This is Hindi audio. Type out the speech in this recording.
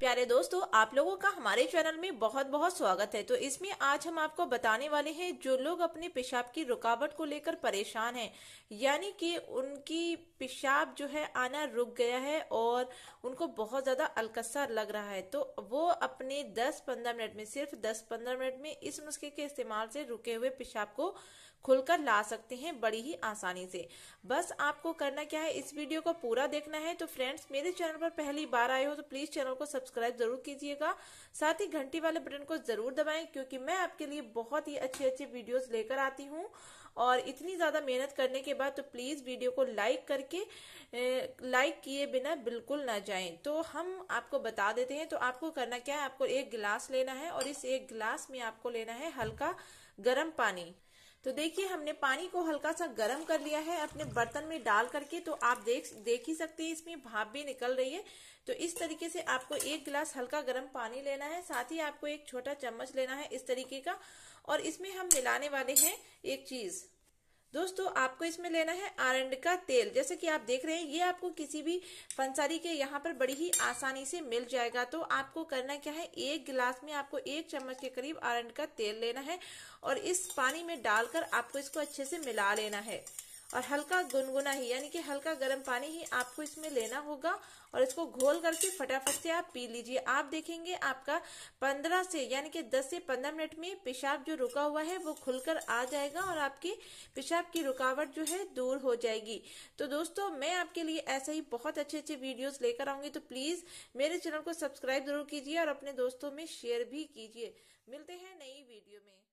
प्यारे दोस्तों आप लोगों का हमारे चैनल में बहुत बहुत स्वागत है तो इसमें आज हम आपको बताने वाले हैं जो लोग अपने पेशाब की रुकावट को लेकर परेशान हैं यानी कि उनकी पेशाब जो है आना रुक गया है और उनको बहुत ज़्यादा अलकस्सा लग रहा है तो वो अपने 10-15 मिनट में सिर्फ 10-15 मिनट में इस नुस्खे के इस्तेमाल से रुके हुए पेशाब को खुलकर ला सकते हैं बड़ी ही आसानी से बस आपको करना क्या है इस वीडियो को पूरा देखना है तो फ्रेंड्स मेरे चैनल पर पहली बार आए हो तो प्लीज़ चैनल को सब्सक्राइब सब्सक्राइब जरूर कीजिएगा साथ ही घंटी वाले बटन को जरूर दबाएं क्योंकि मैं आपके लिए बहुत ही अच्छी अच्छी वीडियोस लेकर आती हूँ और इतनी ज्यादा मेहनत करने के बाद तो प्लीज वीडियो को लाइक करके लाइक किए बिना बिल्कुल ना जाएं तो हम आपको बता देते हैं तो आपको करना क्या है आपको एक गिलास लेना है और इस एक गिलास में आपको लेना है हल्का गर्म पानी तो देखिए हमने पानी को हल्का सा गर्म कर लिया है अपने बर्तन में डाल करके तो आप देख देख ही सकते हैं इसमें भाप भी निकल रही है तो इस तरीके से आपको एक गिलास हल्का गर्म पानी लेना है साथ ही आपको एक छोटा चम्मच लेना है इस तरीके का और इसमें हम मिलाने वाले हैं एक चीज़ दोस्तों आपको इसमें लेना है आरंड का तेल जैसे कि आप देख रहे हैं ये आपको किसी भी फंसारी के यहाँ पर बड़ी ही आसानी से मिल जाएगा तो आपको करना क्या है एक गिलास में आपको एक चम्मच के करीब आरंड का तेल लेना है और इस पानी में डालकर आपको इसको अच्छे से मिला लेना है और हल्का गुनगुना ही यानी कि हल्का गर्म पानी ही आपको इसमें लेना होगा और इसको घोल करके फटाफट से आप पी लीजिए आप देखेंगे आपका 15 से यानी कि 10 से 15 मिनट में पेशाब जो रुका हुआ है वो खुलकर आ जाएगा और आपकी पेशाब की रुकावट जो है दूर हो जाएगी तो दोस्तों मैं आपके लिए ऐसे ही बहुत अच्छे अच्छे वीडियोज लेकर आऊंगी तो प्लीज मेरे चैनल को सब्सक्राइब जरूर कीजिए और अपने दोस्तों में शेयर भी कीजिए मिलते हैं नई वीडियो में